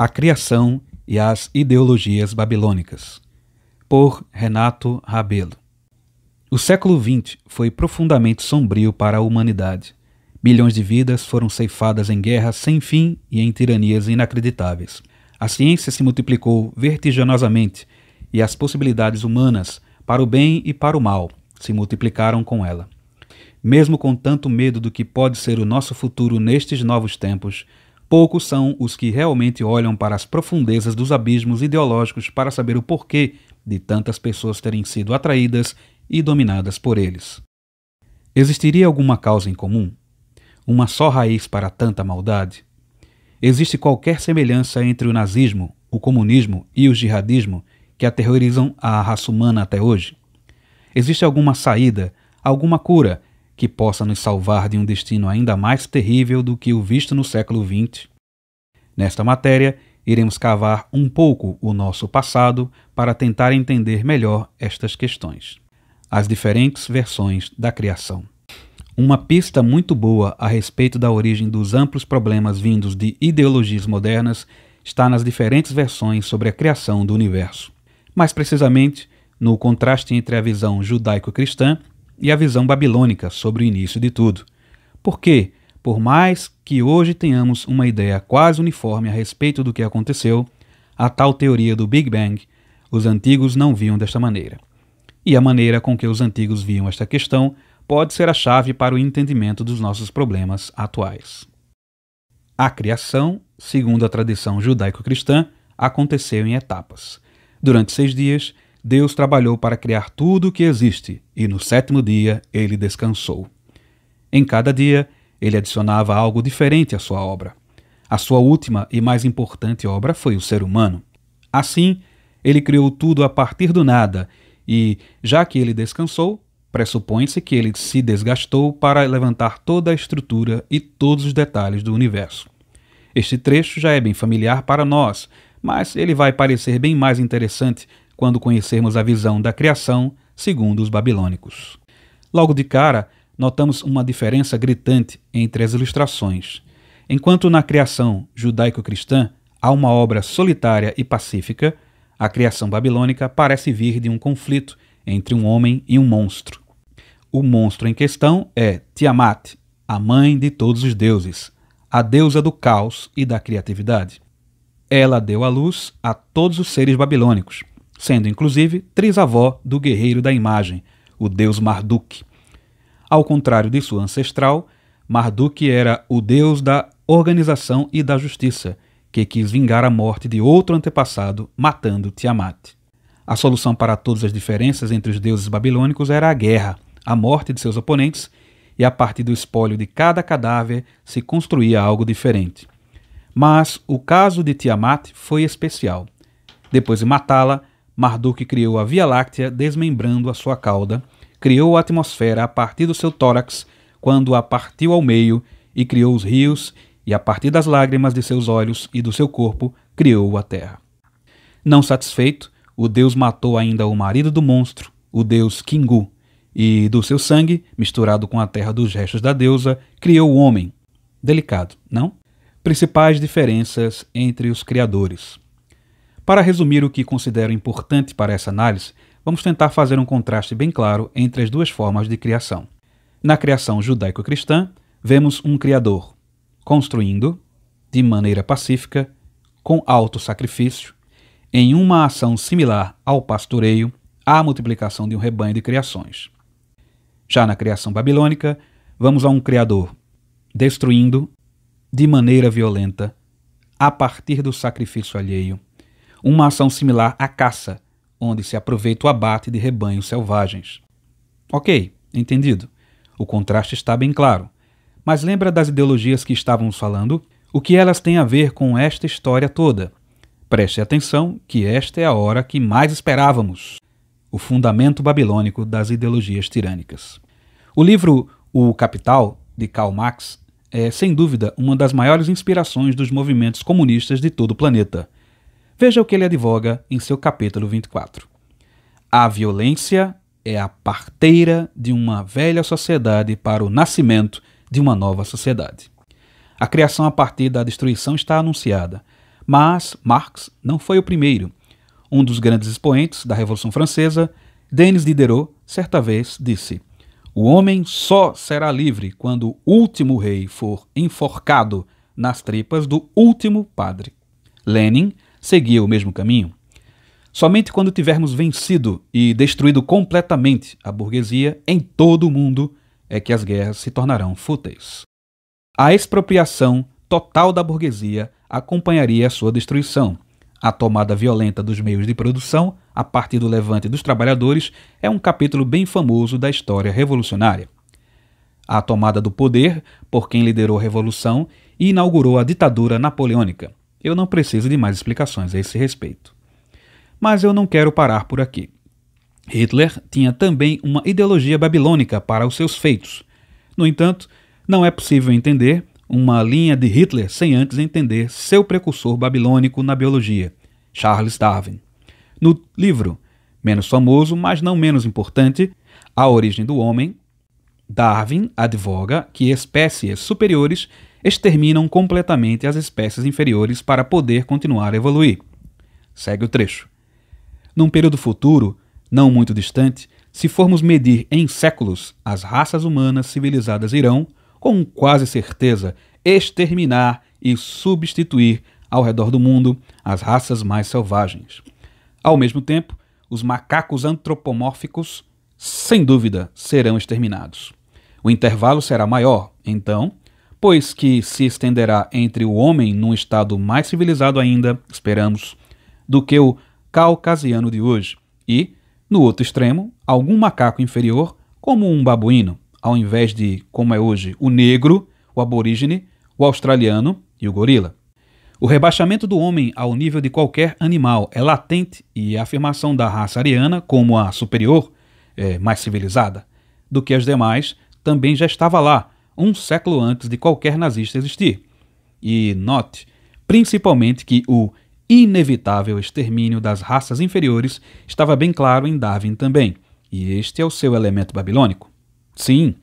A Criação e as Ideologias Babilônicas, por Renato Rabelo. O século XX foi profundamente sombrio para a humanidade. Milhões de vidas foram ceifadas em guerras sem fim e em tiranias inacreditáveis. A ciência se multiplicou vertiginosamente e as possibilidades humanas, para o bem e para o mal, se multiplicaram com ela. Mesmo com tanto medo do que pode ser o nosso futuro nestes novos tempos, Poucos são os que realmente olham para as profundezas dos abismos ideológicos para saber o porquê de tantas pessoas terem sido atraídas e dominadas por eles. Existiria alguma causa em comum? Uma só raiz para tanta maldade? Existe qualquer semelhança entre o nazismo, o comunismo e o jihadismo que aterrorizam a raça humana até hoje? Existe alguma saída, alguma cura que possa nos salvar de um destino ainda mais terrível do que o visto no século XX. Nesta matéria, iremos cavar um pouco o nosso passado para tentar entender melhor estas questões. As diferentes versões da criação. Uma pista muito boa a respeito da origem dos amplos problemas vindos de ideologias modernas está nas diferentes versões sobre a criação do universo. Mais precisamente, no contraste entre a visão judaico-cristã e a visão babilônica sobre o início de tudo. Porque, por mais que hoje tenhamos uma ideia quase uniforme a respeito do que aconteceu, a tal teoria do Big Bang, os antigos não viam desta maneira. E a maneira com que os antigos viam esta questão pode ser a chave para o entendimento dos nossos problemas atuais. A criação, segundo a tradição judaico-cristã, aconteceu em etapas. Durante seis dias, Deus trabalhou para criar tudo o que existe e no sétimo dia ele descansou. Em cada dia, ele adicionava algo diferente à sua obra. A sua última e mais importante obra foi o ser humano. Assim, ele criou tudo a partir do nada e, já que ele descansou, pressupõe-se que ele se desgastou para levantar toda a estrutura e todos os detalhes do universo. Este trecho já é bem familiar para nós, mas ele vai parecer bem mais interessante quando conhecermos a visão da criação segundo os babilônicos. Logo de cara, notamos uma diferença gritante entre as ilustrações. Enquanto na criação judaico-cristã há uma obra solitária e pacífica, a criação babilônica parece vir de um conflito entre um homem e um monstro. O monstro em questão é Tiamat, a mãe de todos os deuses, a deusa do caos e da criatividade. Ela deu à luz a todos os seres babilônicos, sendo inclusive trisavó do guerreiro da imagem, o deus Marduk. Ao contrário de sua ancestral, Marduk era o deus da organização e da justiça, que quis vingar a morte de outro antepassado, matando Tiamat. A solução para todas as diferenças entre os deuses babilônicos era a guerra, a morte de seus oponentes, e a partir do espólio de cada cadáver se construía algo diferente. Mas o caso de Tiamat foi especial. Depois de matá-la, Marduk criou a Via Láctea desmembrando a sua cauda, criou a atmosfera a partir do seu tórax, quando a partiu ao meio, e criou os rios, e a partir das lágrimas de seus olhos e do seu corpo, criou a terra. Não satisfeito, o deus matou ainda o marido do monstro, o deus Kingu, e do seu sangue, misturado com a terra dos restos da deusa, criou o homem. Delicado, não? Principais diferenças entre os criadores. Para resumir o que considero importante para essa análise, vamos tentar fazer um contraste bem claro entre as duas formas de criação. Na criação judaico-cristã, vemos um criador construindo, de maneira pacífica, com alto sacrifício, em uma ação similar ao pastoreio, à multiplicação de um rebanho de criações. Já na criação babilônica, vamos a um criador destruindo, de maneira violenta, a partir do sacrifício alheio, uma ação similar à caça, onde se aproveita o abate de rebanhos selvagens. Ok, entendido. O contraste está bem claro. Mas lembra das ideologias que estávamos falando? O que elas têm a ver com esta história toda? Preste atenção que esta é a hora que mais esperávamos o fundamento babilônico das ideologias tirânicas. O livro O Capital, de Karl Marx, é, sem dúvida, uma das maiores inspirações dos movimentos comunistas de todo o planeta. Veja o que ele advoga em seu capítulo 24. A violência é a parteira de uma velha sociedade para o nascimento de uma nova sociedade. A criação a partir da destruição está anunciada, mas Marx não foi o primeiro. Um dos grandes expoentes da Revolução Francesa, Denis Diderot, certa vez disse: O homem só será livre quando o último rei for enforcado nas tripas do último padre. Lenin seguia o mesmo caminho? Somente quando tivermos vencido e destruído completamente a burguesia em todo o mundo é que as guerras se tornarão fúteis. A expropriação total da burguesia acompanharia a sua destruição. A tomada violenta dos meios de produção, a partir do levante dos trabalhadores, é um capítulo bem famoso da história revolucionária. A tomada do poder por quem liderou a revolução e inaugurou a ditadura napoleônica. Eu não preciso de mais explicações a esse respeito. Mas eu não quero parar por aqui. Hitler tinha também uma ideologia babilônica para os seus feitos. No entanto, não é possível entender uma linha de Hitler sem antes entender seu precursor babilônico na biologia, Charles Darwin. No livro, menos famoso, mas não menos importante, A Origem do Homem, Darwin advoga que espécies superiores exterminam completamente as espécies inferiores para poder continuar a evoluir. Segue o trecho. Num período futuro, não muito distante, se formos medir em séculos, as raças humanas civilizadas irão, com quase certeza, exterminar e substituir ao redor do mundo as raças mais selvagens. Ao mesmo tempo, os macacos antropomórficos, sem dúvida, serão exterminados. O intervalo será maior, então, pois que se estenderá entre o homem num estado mais civilizado ainda, esperamos, do que o caucasiano de hoje, e, no outro extremo, algum macaco inferior, como um babuíno, ao invés de, como é hoje, o negro, o aborígene, o australiano e o gorila. O rebaixamento do homem ao nível de qualquer animal é latente e a afirmação da raça ariana como a superior, é, mais civilizada, do que as demais, também já estava lá, um século antes de qualquer nazista existir. E note, principalmente, que o inevitável extermínio das raças inferiores estava bem claro em Darwin também, e este é o seu elemento babilônico. Sim,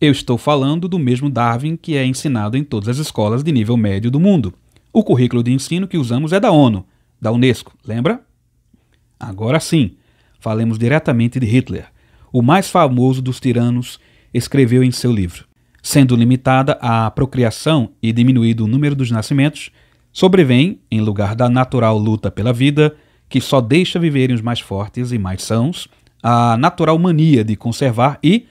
eu estou falando do mesmo Darwin que é ensinado em todas as escolas de nível médio do mundo. O currículo de ensino que usamos é da ONU, da Unesco, lembra? Agora sim, falemos diretamente de Hitler, o mais famoso dos tiranos, escreveu em seu livro Sendo limitada a procriação e diminuído o número dos nascimentos, sobrevém, em lugar da natural luta pela vida, que só deixa viverem os mais fortes e mais sãos, a natural mania de conservar e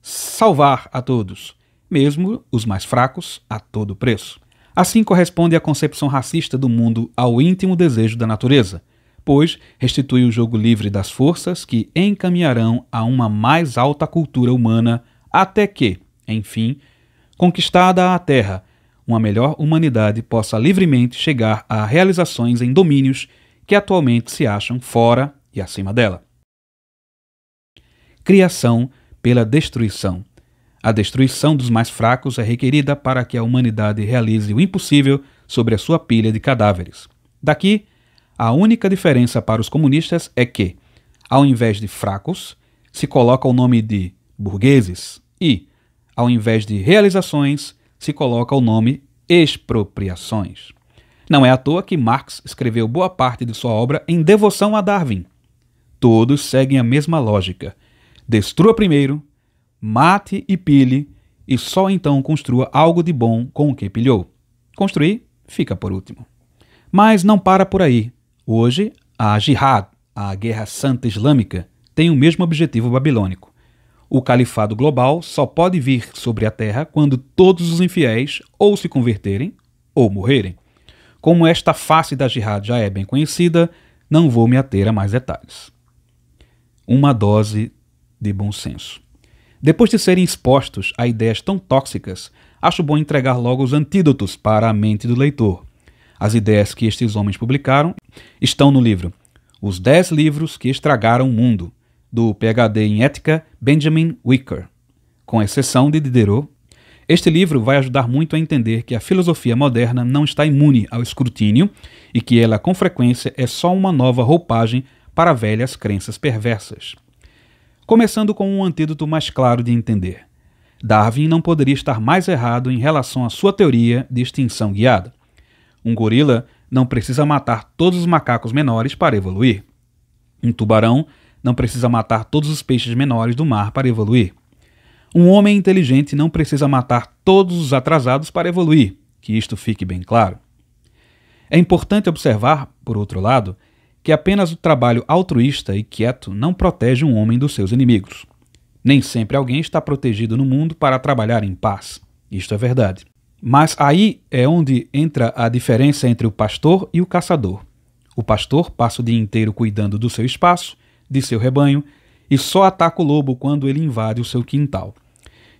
salvar a todos, mesmo os mais fracos, a todo preço. Assim corresponde à concepção racista do mundo ao íntimo desejo da natureza, pois restitui o jogo livre das forças que encaminharão a uma mais alta cultura humana até que, enfim, conquistada a terra, uma melhor humanidade possa livremente chegar a realizações em domínios que atualmente se acham fora e acima dela. Criação pela destruição. A destruição dos mais fracos é requerida para que a humanidade realize o impossível sobre a sua pilha de cadáveres. Daqui, a única diferença para os comunistas é que, ao invés de fracos, se coloca o nome de burgueses e, ao invés de realizações, se coloca o nome expropriações. Não é à toa que Marx escreveu boa parte de sua obra em devoção a Darwin. Todos seguem a mesma lógica. Destrua primeiro, mate e pile, e só então construa algo de bom com o que pilhou. Construir fica por último. Mas não para por aí. Hoje, a jihad, a guerra santa islâmica, tem o mesmo objetivo babilônico: o califado global só pode vir sobre a terra quando todos os infiéis ou se converterem ou morrerem. Como esta face da jihad já é bem conhecida, não vou me ater a mais detalhes. Uma dose de bom senso. Depois de serem expostos a ideias tão tóxicas, acho bom entregar logo os antídotos para a mente do leitor. As ideias que estes homens publicaram estão no livro Os Dez Livros que Estragaram o Mundo, do PhD em Ética Benjamin Wicker. Com exceção de Diderot, este livro vai ajudar muito a entender que a filosofia moderna não está imune ao escrutínio e que ela, com frequência, é só uma nova roupagem para velhas crenças perversas. Começando com um antídoto mais claro de entender. Darwin não poderia estar mais errado em relação à sua teoria de extinção guiada. Um gorila não precisa matar todos os macacos menores para evoluir. Um tubarão não precisa matar todos os peixes menores do mar para evoluir. Um homem inteligente não precisa matar todos os atrasados para evoluir, que isto fique bem claro. É importante observar, por outro lado, que apenas o trabalho altruísta e quieto não protege um homem dos seus inimigos. Nem sempre alguém está protegido no mundo para trabalhar em paz. Isto é verdade. Mas aí é onde entra a diferença entre o pastor e o caçador. O pastor passa o dia inteiro cuidando do seu espaço de seu rebanho e só ataca o lobo quando ele invade o seu quintal.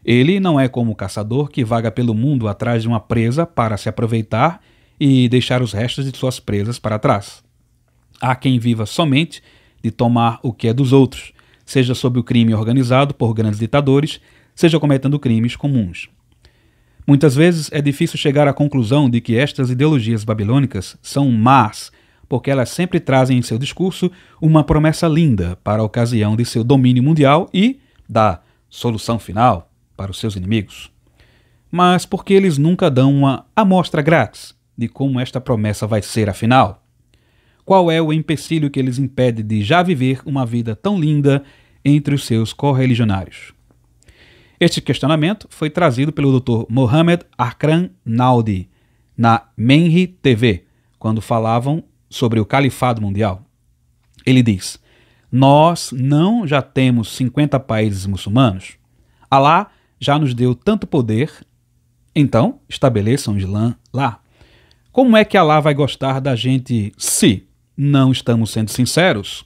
Ele não é como o caçador que vaga pelo mundo atrás de uma presa para se aproveitar e deixar os restos de suas presas para trás. Há quem viva somente de tomar o que é dos outros, seja sob o crime organizado por grandes ditadores, seja cometendo crimes comuns. Muitas vezes é difícil chegar à conclusão de que estas ideologias babilônicas são más porque elas sempre trazem em seu discurso uma promessa linda para a ocasião de seu domínio mundial e da solução final para os seus inimigos. Mas porque eles nunca dão uma amostra grátis de como esta promessa vai ser afinal? Qual é o empecilho que eles impede de já viver uma vida tão linda entre os seus correligionários? Este questionamento foi trazido pelo Dr. Mohamed Akram Naudi na Menri TV, quando falavam sobre o califado mundial, ele diz: Nós não já temos 50 países muçulmanos? Alá já nos deu tanto poder, então estabeleçam o Islã lá. Como é que Alá vai gostar da gente se não estamos sendo sinceros?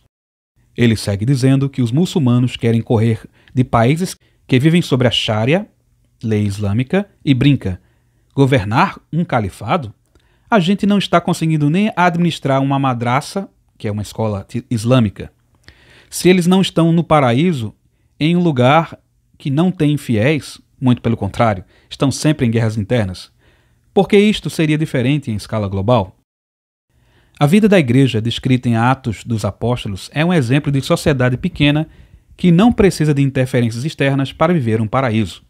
Ele segue dizendo que os muçulmanos querem correr de países que vivem sobre a Sharia, lei islâmica, e brinca: governar um califado? a gente não está conseguindo nem administrar uma madraça, que é uma escola islâmica, se eles não estão no paraíso, em um lugar que não tem fiéis, muito pelo contrário, estão sempre em guerras internas. Por que isto seria diferente em escala global? A vida da igreja, descrita em Atos dos Apóstolos, é um exemplo de sociedade pequena que não precisa de interferências externas para viver um paraíso.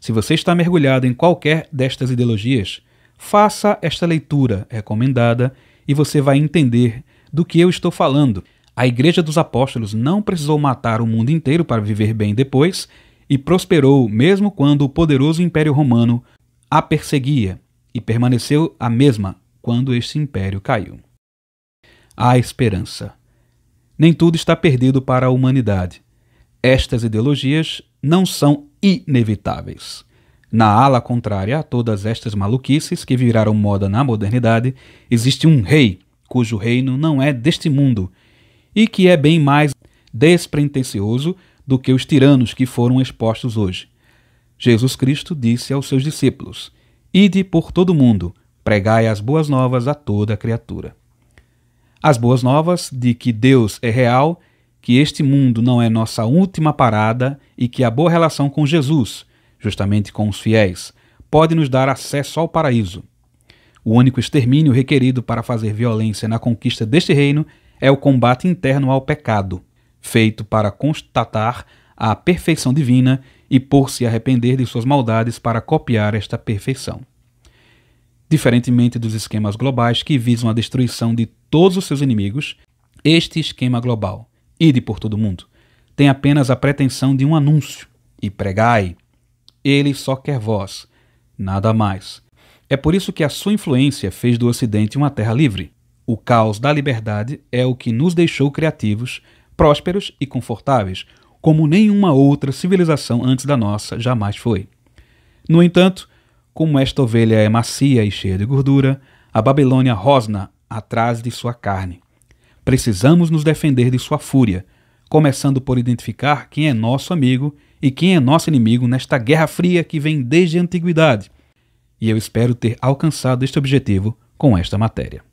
Se você está mergulhado em qualquer destas ideologias, Faça esta leitura recomendada e você vai entender do que eu estou falando. A Igreja dos Apóstolos não precisou matar o mundo inteiro para viver bem depois e prosperou mesmo quando o poderoso Império Romano a perseguia e permaneceu a mesma quando este império caiu. Há esperança. Nem tudo está perdido para a humanidade. Estas ideologias não são inevitáveis. Na ala contrária a todas estas maluquices que viraram moda na modernidade, existe um rei, cujo reino não é deste mundo, e que é bem mais despretensioso do que os tiranos que foram expostos hoje. Jesus Cristo disse aos seus discípulos: Ide por todo o mundo, pregai as boas novas a toda criatura. As boas novas de que Deus é real, que este mundo não é nossa última parada e que a boa relação com Jesus, justamente com os fiéis, pode nos dar acesso ao paraíso. O único extermínio requerido para fazer violência na conquista deste reino é o combate interno ao pecado, feito para constatar a perfeição divina e por se arrepender de suas maldades para copiar esta perfeição. Diferentemente dos esquemas globais que visam a destruição de todos os seus inimigos, este esquema global, ide por todo o mundo, tem apenas a pretensão de um anúncio e pregai, ele só quer vós, nada mais. É por isso que a sua influência fez do Ocidente uma terra livre. O caos da liberdade é o que nos deixou criativos, prósperos e confortáveis, como nenhuma outra civilização antes da nossa jamais foi. No entanto, como esta ovelha é macia e cheia de gordura, a Babilônia rosna atrás de sua carne. Precisamos nos defender de sua fúria, começando por identificar quem é nosso amigo e quem é nosso inimigo nesta guerra fria que vem desde a antiguidade. E eu espero ter alcançado este objetivo com esta matéria.